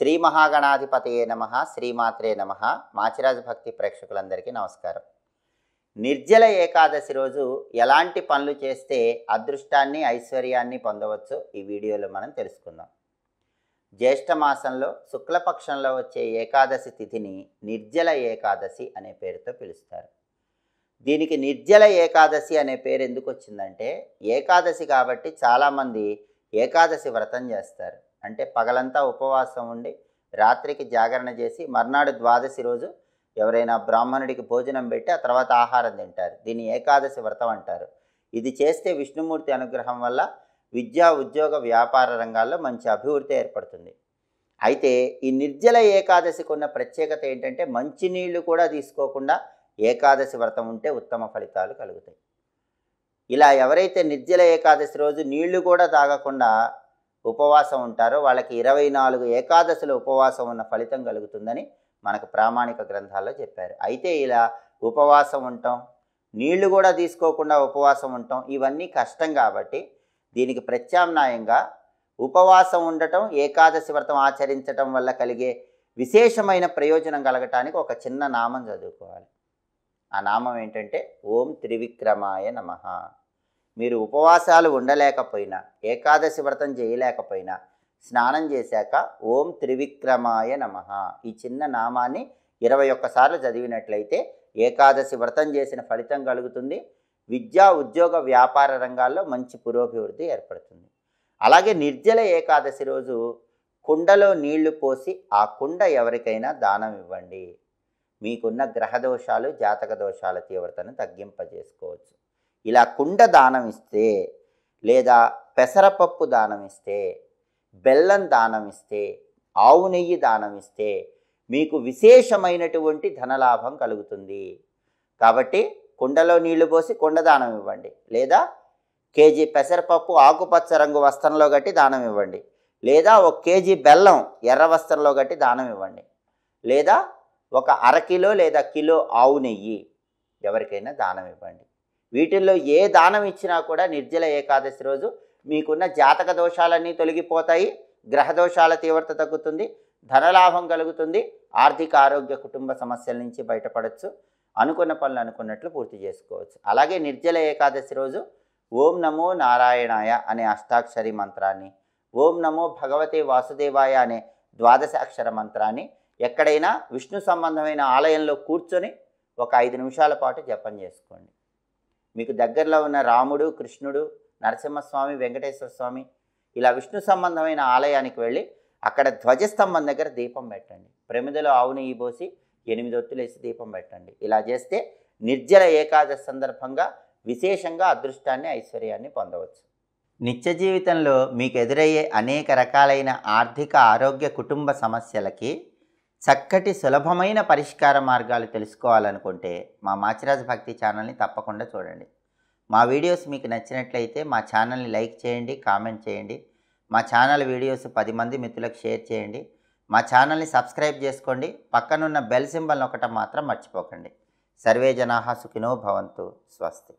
శ్రీ మహాగణాధిపతయే నమ శ్రీమాత్రే నమ మాచిరాజ భక్తి ప్రేక్షకులందరికీ నమస్కారం నిర్జల ఏకాదశి రోజు ఎలాంటి పనులు చేస్తే అదృష్టాన్ని ఐశ్వర్యాన్ని పొందవచ్చు ఈ వీడియోలో మనం తెలుసుకుందాం జ్యేష్ఠమాసంలో శుక్లపక్షంలో వచ్చే ఏకాదశి తిథిని నిర్జల ఏకాదశి అనే పేరుతో పిలుస్తారు దీనికి నిర్జల ఏకాదశి అనే పేరు ఎందుకు వచ్చిందంటే ఏకాదశి కాబట్టి చాలామంది ఏకాదశి వ్రతం చేస్తారు అంటే పగలంతా ఉపవాసం ఉండి రాత్రికి జాగరణ చేసి మర్నాడు ద్వాదశి రోజు ఎవరైనా బ్రాహ్మణుడికి భోజనం పెట్టి ఆ తర్వాత ఆహారం తింటారు దీన్ని ఏకాదశి వ్రతం అంటారు ఇది చేస్తే విష్ణుమూర్తి అనుగ్రహం వల్ల విద్యా ఉద్యోగ వ్యాపార రంగాల్లో మంచి అభివృద్ధి ఏర్పడుతుంది అయితే ఈ నిర్జల ఏకాదశికి ఉన్న ప్రత్యేకత ఏంటంటే మంచి నీళ్లు కూడా తీసుకోకుండా ఏకాదశి వ్రతం ఉంటే ఉత్తమ ఫలితాలు కలుగుతాయి ఇలా ఎవరైతే నిర్జల ఏకాదశి రోజు నీళ్లు కూడా తాగకుండా ఉపవాసం ఉంటారో వాళ్ళకి ఇరవై నాలుగు ఏకాదశుల ఉపవాసం ఉన్న ఫలితం కలుగుతుందని మనకు ప్రామాణిక గ్రంథాల్లో చెప్పారు అయితే ఇలా ఉపవాసం ఉంటాం నీళ్లు కూడా తీసుకోకుండా ఉపవాసం ఉంటాం ఇవన్నీ కష్టం కాబట్టి దీనికి ప్రత్యామ్నాయంగా ఉపవాసం ఉండటం ఏకాదశి వ్రతం ఆచరించటం వల్ల కలిగే విశేషమైన ప్రయోజనం కలగటానికి ఒక చిన్న నామం చదువుకోవాలి ఆ నామం ఏంటంటే ఓం త్రివిక్రమాయ నమ మీరు ఉపవాసాలు ఉండలేకపోయినా ఏకాదశి వ్రతం చేయలేకపోయినా స్నానం చేశాక ఓం త్రివిక్రమాయ నమ ఈ చిన్న నామాన్ని ఇరవై ఒక్కసార్లు చదివినట్లయితే ఏకాదశి వ్రతం చేసిన ఫలితం కలుగుతుంది విద్యా ఉద్యోగ వ్యాపార రంగాల్లో మంచి పురోభివృద్ధి ఏర్పడుతుంది అలాగే నిర్జల ఏకాదశి రోజు కుండలో నీళ్లు పోసి ఆ కుండ ఎవరికైనా దానం ఇవ్వండి మీకున్న గ్రహ దోషాలు జాతక దోషాల తీవ్రతను తగ్గింపజేసుకోవచ్చు ఇలా కుండ దానం ఇస్తే లేదా పెసరపప్పు దానం ఇస్తే బెల్లం దానం ఇస్తే ఆవు నెయ్యి దానం ఇస్తే మీకు విశేషమైనటువంటి ధనలాభం కలుగుతుంది కాబట్టి కుండలో నీళ్లు పోసి కుండ దానం ఇవ్వండి లేదా కేజీ పెసరపప్పు ఆకుపచ్చ రంగు వస్త్రంలో గట్టి దానం ఇవ్వండి లేదా ఒక కేజీ బెల్లం ఎర్ర వస్త్రంలో గట్టి దానం ఇవ్వండి లేదా ఒక అరకిలో లేదా కిలో ఆవు నెయ్యి ఎవరికైనా దానం ఇవ్వండి వీటిల్లో ఏ దానం ఇచ్చినా కూడా నిర్జల ఏకాదశి రోజు మీకున్న జాతక దోషాలన్నీ తొలగిపోతాయి గ్రహ దోషాల తీవ్రత తగ్గుతుంది ధనలాభం కలుగుతుంది ఆర్థిక ఆరోగ్య కుటుంబ సమస్యల నుంచి బయటపడవచ్చు అనుకున్న పనులు అనుకున్నట్లు పూర్తి చేసుకోవచ్చు అలాగే నిర్జల ఏకాదశి రోజు ఓం నమో నారాయణాయ అనే అష్టాక్షరి మంత్రాన్ని ఓం నమో భగవతే వాసుదేవాయ అనే ద్వాదశ అక్షర మంత్రాన్ని ఎక్కడైనా విష్ణు సంబంధమైన ఆలయంలో కూర్చొని ఒక ఐదు నిమిషాల పాటు జపం చేసుకోండి మీకు దగ్గరలో ఉన్న రాముడు కృష్ణుడు నరసింహస్వామి వెంకటేశ్వర స్వామి ఇలా విష్ణు సంబంధమైన ఆలయానికి వెళ్ళి అక్కడ ధ్వజస్తంభం దగ్గర దీపం పెట్టండి ప్రమిదలో ఆవు నెయ్యి పోసి ఎనిమిది ఒత్తులేసి దీపం పెట్టండి ఇలా చేస్తే నిర్జల ఏకాదశి సందర్భంగా విశేషంగా అదృష్టాన్ని ఐశ్వర్యాన్ని పొందవచ్చు నిత్య జీవితంలో మీకు ఎదురయ్యే అనేక రకాలైన ఆర్థిక ఆరోగ్య కుటుంబ సమస్యలకి చక్కటి సులభమైన పరిష్కార మార్గాలు తెలుసుకోవాలనుకుంటే మా మాచిరాజ భక్తి ఛానల్ని తప్పకుండా చూడండి మా వీడియోస్ మీకు నచ్చినట్లయితే మా ఛానల్ని లైక్ చేయండి కామెంట్ చేయండి మా ఛానల్ వీడియోస్ పది మంది మిత్రులకు షేర్ చేయండి మా ఛానల్ని సబ్స్క్రైబ్ చేసుకోండి పక్కనున్న బెల్ సింబల్ ఒకటం మాత్రం మర్చిపోకండి సర్వే జనాహా సుఖినో భవంతు స్వస్తి